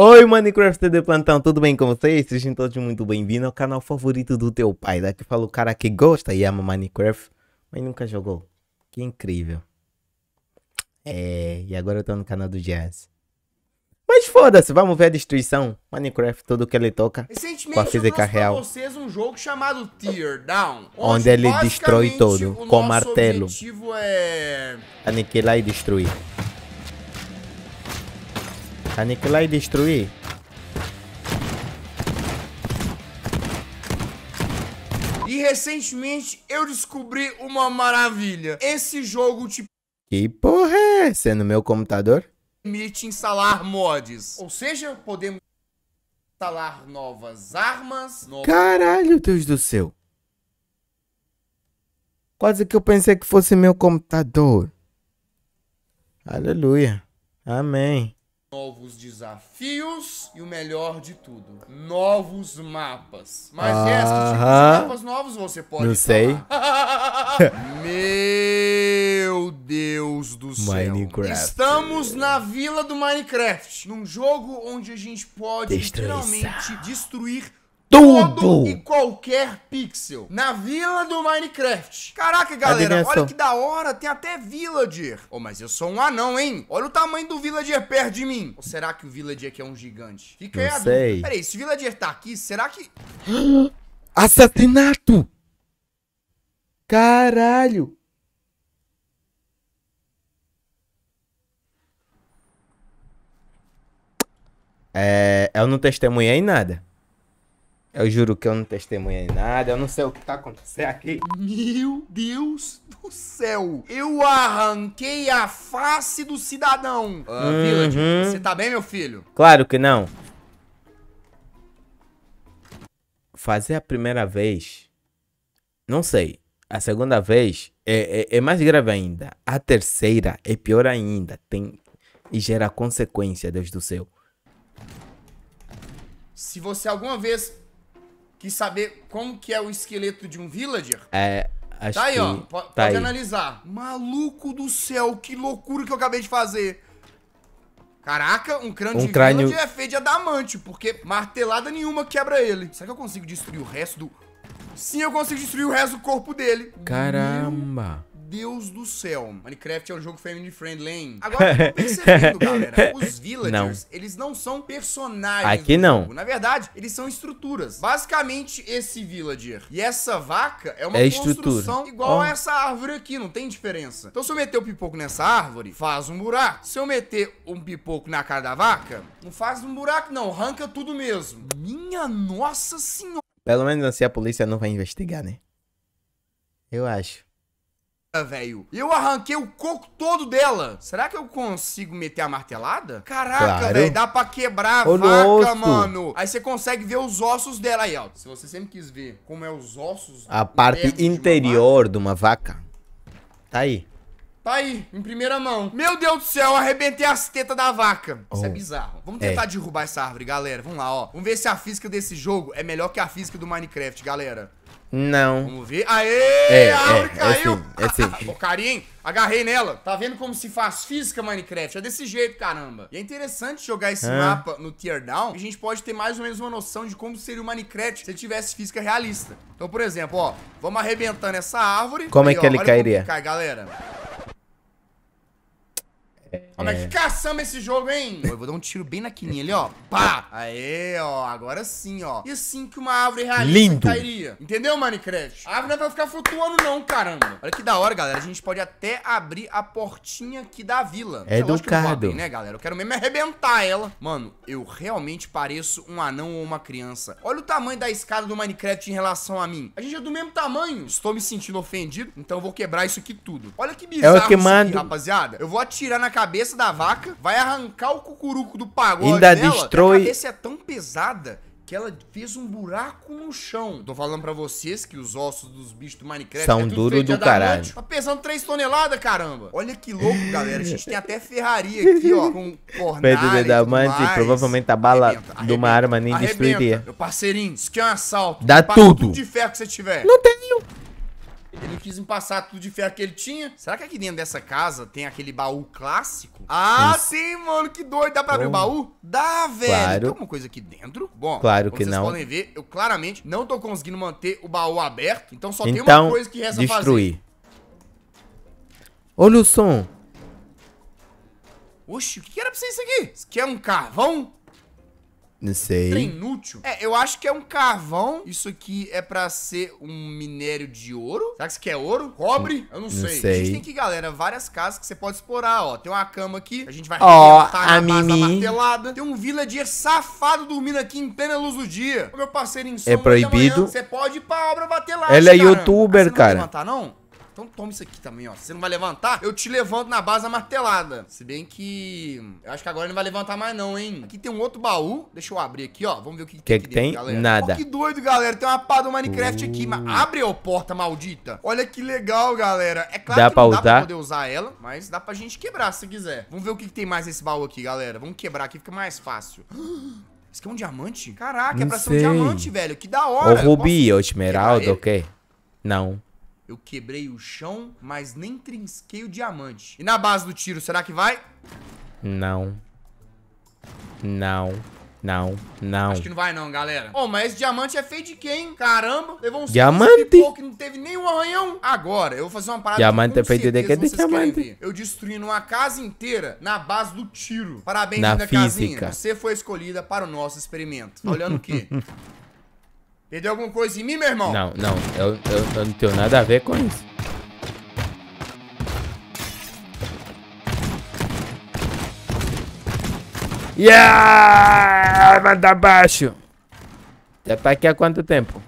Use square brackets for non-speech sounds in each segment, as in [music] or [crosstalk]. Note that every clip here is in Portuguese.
Oi Minecraft de Plantão, tudo bem com vocês? Sejam todos muito bem-vindos ao canal favorito do teu pai. Daqui fala o cara que gosta e ama Minecraft, mas nunca jogou. Que incrível. É, e agora eu tô no canal do Jazz. Mas foda-se, vamos ver a destruição. Minecraft, tudo que ele toca. Recentemente com a física eu real. vocês um jogo chamado Teardown. Onde, onde ele destrói todo, com martelo. O objetivo é... Aniquilar e destruir. Aniquilar e destruir. E recentemente eu descobri uma maravilha. Esse jogo te... Que porra é essa é no meu computador? Permite instalar mods. Ou seja, podemos instalar novas armas... Caralho, Deus do céu. Quase que eu pensei que fosse meu computador. Aleluia. Amém novos desafios e o melhor de tudo, novos mapas. Mas, uh -huh. Yes, que de mapas novos você pode Não sei. [laughs] Meu Deus do céu. Minecraft. Estamos na vila do Minecraft, num jogo onde a gente pode Destruição. literalmente destruir tudo. Todo e qualquer pixel na vila do Minecraft. Caraca, galera, olha que da hora, tem até villager. Oh, mas eu sou um anão, hein? Olha o tamanho do villager perto de mim. Ou será que o villager aqui é um gigante? Fica aí Não a sei. Peraí, se o villager tá aqui, será que... [gasps] Assassinato! Caralho! É, eu não testemunhei nada. Eu juro que eu não testemunhei nada, eu não sei o que tá acontecendo aqui. Meu Deus do céu! Eu arranquei a face do cidadão! Uh, uhum. Village, você tá bem, meu filho? Claro que não. Fazer a primeira vez. Não sei. A segunda vez é, é, é mais grave ainda. A terceira é pior ainda. Tem. E gera consequência, Deus do céu. Se você alguma vez que saber como que é o esqueleto de um villager. É, acho Tá aí, ó. Que... Pode, tá pode aí. analisar. Maluco do céu, que loucura que eu acabei de fazer. Caraca, um crânio um de crânio... villager é feio de adamante, porque martelada nenhuma quebra ele. Será que eu consigo destruir o resto do... Sim, eu consigo destruir o resto do corpo dele. Caramba. Deus do céu. Minecraft é um jogo family friendly, hein? Agora, eu tô percebendo, galera, [laughs] os villagers, não. eles não são personagens Aqui não. Jogo. Na verdade, eles são estruturas. Basicamente, esse villager e essa vaca é uma é construção estrutura. igual oh. a essa árvore aqui, não tem diferença. Então, se eu meter o pipoco nessa árvore, faz um buraco. Se eu meter um pipoco na cara da vaca, não faz um buraco não, arranca tudo mesmo. Minha nossa senhora. Pelo menos assim a polícia não vai investigar, né? Eu acho velho. Eu arranquei o coco todo dela. Será que eu consigo meter a martelada? Caraca, claro. velho, dá pra quebrar a Ô, vaca, nosso. mano. Aí você consegue ver os ossos dela aí, ó. Se você sempre quis ver como é os ossos... A parte interior de uma, de uma vaca. Tá aí. Tá aí, em primeira mão. Meu Deus do céu, arrebentei as tetas da vaca. Oh. Isso é oh. bizarro. Vamos tentar é. derrubar essa árvore, galera. Vamos lá, ó. Vamos ver se a física desse jogo é melhor que a física do Minecraft, galera. Não. Vamos ver. Aê! É, é a árvore é, caiu! É sim, é sim. [laughs] Karim, agarrei nela. Tá vendo como se faz física Minecraft? É desse jeito, caramba. E é interessante jogar esse ah. mapa no teardown. A gente pode ter mais ou menos uma noção de como seria o Minecraft se ele tivesse física realista. Então, por exemplo, ó, vamos arrebentando essa árvore. Como é aí, é que ó, ele cairia? Cai, galera. É. Como é que é. caçamos esse jogo, hein? eu vou dar um tiro bem na quininha ali, ó. Pá! Aê, ó. Agora sim, ó. E assim que uma árvore realista Lindo. cairia. Entendeu, Minecraft? A árvore não é pra ficar flutuando, não, caramba. Olha que da hora, galera. A gente pode até abrir a portinha aqui da vila. É, é educado. Abrir, né, galera? Eu quero mesmo arrebentar ela. Mano, eu realmente pareço um anão ou uma criança. Olha o tamanho da escada do Minecraft em relação a mim. A gente é do mesmo tamanho. Estou me sentindo ofendido, então eu vou quebrar isso aqui tudo. Olha que bizarro é o que mando... Aqui, rapaziada. Eu vou atirar na cabeça cabeça da vaca, vai arrancar o cucuruco do pagode Ainda dela, destrói... a cabeça é tão pesada que ela fez um buraco no chão. Tô falando para vocês que os ossos dos bichos do Minecraft são é duros do caralho. Tá pesando 3 toneladas, caramba. Olha que louco, galera. A gente tem até ferraria [laughs] aqui, ó, com cornalha Pedro provavelmente a bala arrebenta, arrebenta, de uma arma nem arrebenta, destruiria. Meu parceirinho, isso aqui é um assalto. Dá tudo. tudo de ferro que você tiver. Não tenho. Ele quis passar tudo de ferro que ele tinha. Será que aqui dentro dessa casa tem aquele baú clássico? Ah, sim, mano, que doido. Dá pra abrir o baú? Dá, velho. Claro. Tem alguma coisa aqui dentro? Bom, claro que vocês não. podem ver, eu claramente não tô conseguindo manter o baú aberto. Então só então, tem uma então, coisa que resta destruir. fazer. Olha o som. Oxe, o que era pra ser isso aqui? Isso aqui é um carvão? Não sei. É inútil. É, eu acho que é um carvão. Isso aqui é pra ser um minério de ouro. Será que isso aqui é ouro? Cobre? Eu não, não sei. sei. A gente tem aqui, galera, várias casas que você pode explorar, ó. Tem uma cama aqui. A gente vai ó, oh, a Mimi. martelada. Tem um villager safado dormindo aqui em plena luz do dia. O meu parceiro insônia É proibido. Você pode ir pra obra bater lá. Ela é cara. youtuber, ah, você não cara. não? Então toma isso aqui também, ó. Se você não vai levantar, eu te levanto na base martelada. Se bem que... Eu acho que agora não vai levantar mais não, hein? Aqui tem um outro baú. Deixa eu abrir aqui, ó. Vamos ver o que, que, que, que tem, dentro, tem? Nada. Oh, que doido, galera. Tem uma pá do Minecraft uh. aqui. Mas uh. abre, ô, porta maldita. Olha que legal, galera. É claro dá que pra não usar? dá pra poder usar ela, mas dá pra gente quebrar se quiser. Vamos ver o que, que tem mais nesse baú aqui, galera. Vamos quebrar aqui, fica mais fácil. [gasps] Isso aqui é um diamante? Caraca, é não é pra sei. ser um diamante, velho. Que da hora. Ou rubi, ou esmeralda, ok? Não. Eu quebrei o chão, mas nem trinquei o diamante. E na base do tiro, será que vai? Não. Não. Não, não. Acho que não vai não, galera. Ô, oh, mas esse diamante é feio de quem? Caramba, levou um diamante que não teve nenhum arranhão. Agora, eu vou fazer uma parada Diamante é feito de que diamante? Eu destruí uma casa inteira na base do tiro. Parabéns, na física. Casinha. Você foi escolhida para o nosso experimento. Tá olhando o quê? [laughs] Perdeu alguma coisa em mim, meu irmão? Não, não. Eu, eu, eu não tenho nada a ver com isso. Yeah! Manda abaixo! Já tá aqui há quanto tempo?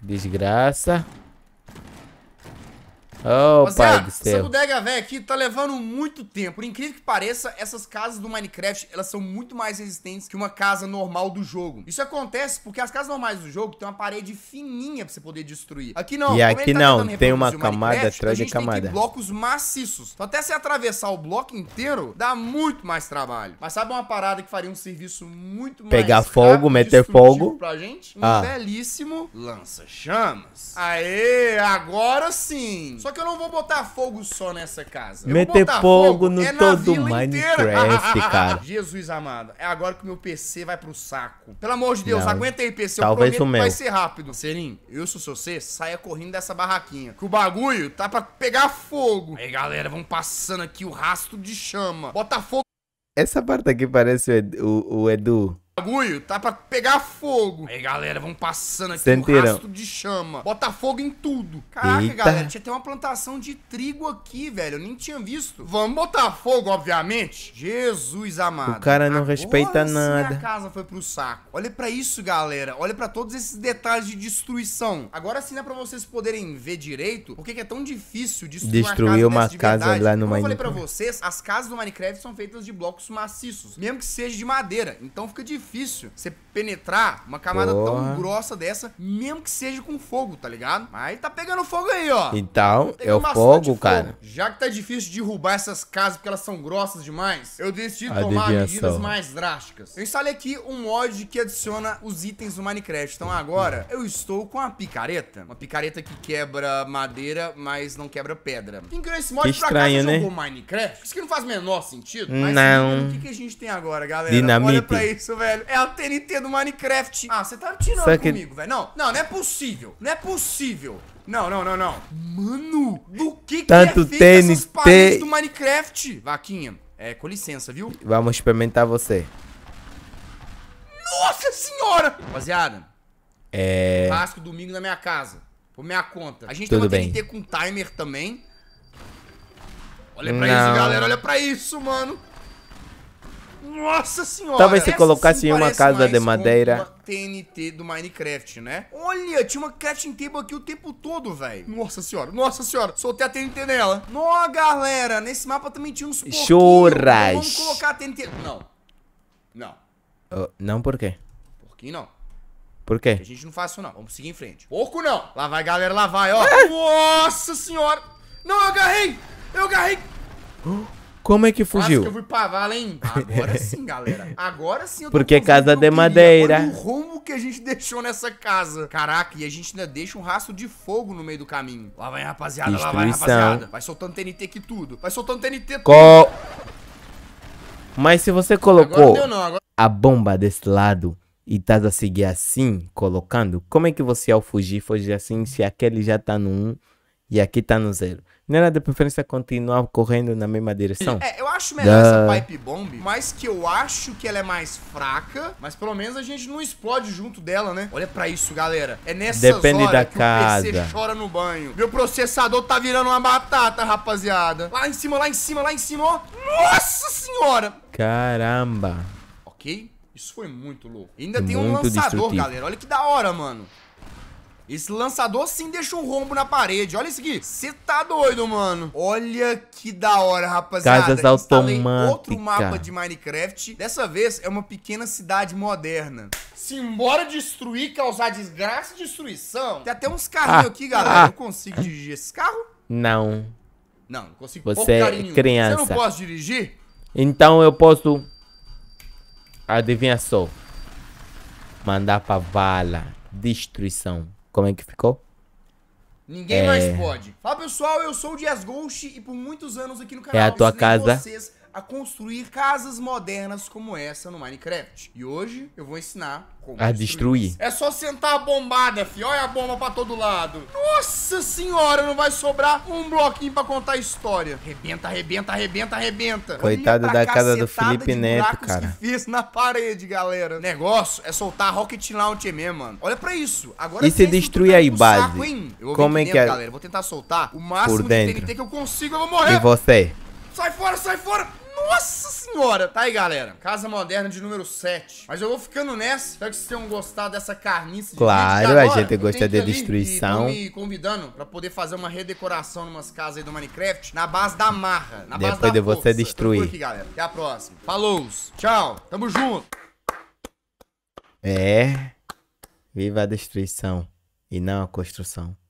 Desgraça. Oh, Rapaziada, pai essa bodega velha aqui tá levando muito tempo. Por incrível que pareça, essas casas do Minecraft, elas são muito mais resistentes que uma casa normal do jogo. Isso acontece porque as casas normais do jogo tem uma parede fininha pra você poder destruir. Aqui não. E aqui tá não, tem uma camada atrás de camada. Tem blocos maciços. Então até se atravessar o bloco inteiro, dá muito mais trabalho. Mas sabe uma parada que faria um serviço muito mais Pegar fogo, meter fogo. Pra gente? Um ah. belíssimo lança-chamas. Aê, agora sim. Só que que eu não vou botar fogo só nessa casa. Meter fogo, fogo, no é todo Minecraft, [laughs] cara. Jesus amado, é agora que o meu PC vai pro saco. Pelo amor de Deus, não, aguenta aí, PC. Talvez eu prometo o meu. que vai ser rápido. Serim, eu seu você, saia correndo dessa barraquinha. Que o bagulho tá pra pegar fogo. Aí, galera, vamos passando aqui o rastro de chama. Bota fogo. Essa parte aqui parece o Edu. O, o Edu bagulho tá pra pegar fogo. Aí, galera, vamos passando aqui Sentirão. um rastro de chama. Bota fogo em tudo. Caraca, Eita. galera, tinha até uma plantação de trigo aqui, velho. Eu nem tinha visto. Vamos botar fogo, obviamente. Jesus amado. O cara não Agora respeita sim, nada. a casa foi pro saco. Olha pra isso, galera. Olha pra todos esses detalhes de destruição. Agora sim dá pra vocês poderem ver direito porque que é tão difícil destruir, destruir uma casa, uma casa lá no Minecraft. Como eu falei pra vocês, as casas do Minecraft são feitas de blocos maciços. Mesmo que seja de madeira. Então fica difícil difícil você penetrar uma camada Porra. tão grossa dessa, mesmo que seja com fogo, tá ligado? Mas tá pegando fogo aí, ó. Então, é tá o fogo, fogo, cara. Já que tá difícil derrubar essas casas porque elas são grossas demais, eu decidi tomar medidas mais drásticas. Eu instalei aqui um mod que adiciona os itens do Minecraft. Então agora eu estou com a picareta. Uma picareta que quebra madeira, mas não quebra pedra. Quem criou esse mod que estranho, pra cá né? jogou Minecraft? Isso que não faz o menor sentido. Mas, não. o que, que a gente tem agora, galera? Dinamite. Olha pra isso, velho velho. É a TNT do Minecraft. Ah, você tá tirando Será comigo, que... velho. Não, não, não é possível. Não é possível. Não, não, não, não. Mano, do que Tanto que é feito TNT... paredes do Minecraft? Vaquinha, é, com licença, viu? Vamos experimentar você. Nossa senhora! Rapaziada, é... Churrasco domingo na minha casa. Por minha conta. A gente Tudo tem uma bem. TNT com timer também. Olha pra não. isso, galera. Olha pra isso, mano. Nossa senhora! Talvez se colocasse em uma casa de madeira. TNT do Minecraft, né? Olha, tinha uma crafting table aqui o tempo todo, velho. Nossa senhora, nossa senhora. Soltei a TNT nela. Nossa galera, nesse mapa também tinha uns Churras. Vamos colocar a TNT... Não. Não. Uh, não por quê? Porquinho não. Por quê? Porque a gente não faz isso não. Vamos seguir em frente. Porco não. Lá vai, galera, lá vai, ó. É? Nossa senhora. Não, eu agarrei. Eu agarrei. Uh. Como é que fugiu? Quase que eu fui pra Agora [laughs] sim, galera. Agora sim eu tô Porque é casa de madeira. Olha o rumo que a gente deixou nessa casa. Caraca, e a gente ainda deixa um rastro de fogo no meio do caminho. Lá vai, rapaziada, Destruição. lá vai, rapaziada. Vai soltando TNT aqui tudo. Vai soltando TNT tudo. Mas se você colocou não, agora... a bomba desse lado e tá a seguir assim, colocando, como é que você ao fugir, fugir assim, se aquele já tá no 1 e aqui tá no 0? não era de preferência continuar correndo na mesma direção? É, eu acho melhor da... essa pipe bomb, mas que eu acho que ela é mais fraca, mas pelo menos a gente não explode junto dela, né? Olha pra isso, galera. É nessa Depende horas da que casa. o PC chora no banho. Meu processador tá virando uma batata, rapaziada. Lá em cima, lá em cima, lá em cima, ó. Nossa senhora! Caramba. Ok? Isso foi muito louco. E ainda é tem um lançador, galera. Olha que da hora, mano. Esse lançador sim deixa um rombo na parede. Olha isso aqui. Você tá doido, mano. Olha que da hora, rapaziada. Casas automáticas. outro mapa de Minecraft. Dessa vez é uma pequena cidade moderna. Simbora destruir, causar desgraça e destruição. Tem até uns carrinhos ah, aqui, galera. Ah, eu consigo dirigir esse carro? Não. Não, não consigo. Você é criança. Você não pode dirigir? Então eu posso... Adivinha só. Mandar pra vala. Destruição. Como é que ficou? Ninguém é... mais pode. Fala pessoal, eu sou o Dias Ghost e por muitos anos aqui no canal é a tua casa. vocês a construir casas modernas como essa no Minecraft. E hoje eu vou ensinar como a destruir. destruir. É só sentar a bombada, fi. Olha a bomba pra todo lado. Nossa senhora, não vai sobrar um bloquinho pra contar a história. Arrebenta, arrebenta, arrebenta, arrebenta. Coitado da casa do Felipe Neto, cara. Que fiz na parede, galera. O negócio é soltar Rocket Launcher mesmo, mano. Olha pra isso. Agora e se destruir tá aí, base? Saco, como é que dentro, é? Galera. Vou tentar soltar o máximo Por dentro. de TNT que eu consigo, eu vou morrer. E você? Sai fora, sai fora! Nossa senhora! Tá aí, galera. Casa Moderna de número 7. Mas eu vou ficando nessa. Espero que vocês tenham gostado dessa carniça. De claro, tá, agora, a gente gosta da destruição. Tá me convidando pra poder fazer uma redecoração em umas casas aí do Minecraft na base da marra, na Depois base da de força. você destruir. Aqui, então, galera. Até a próxima. Falou! Tchau. Tamo junto. É. Viva a destruição e não a construção.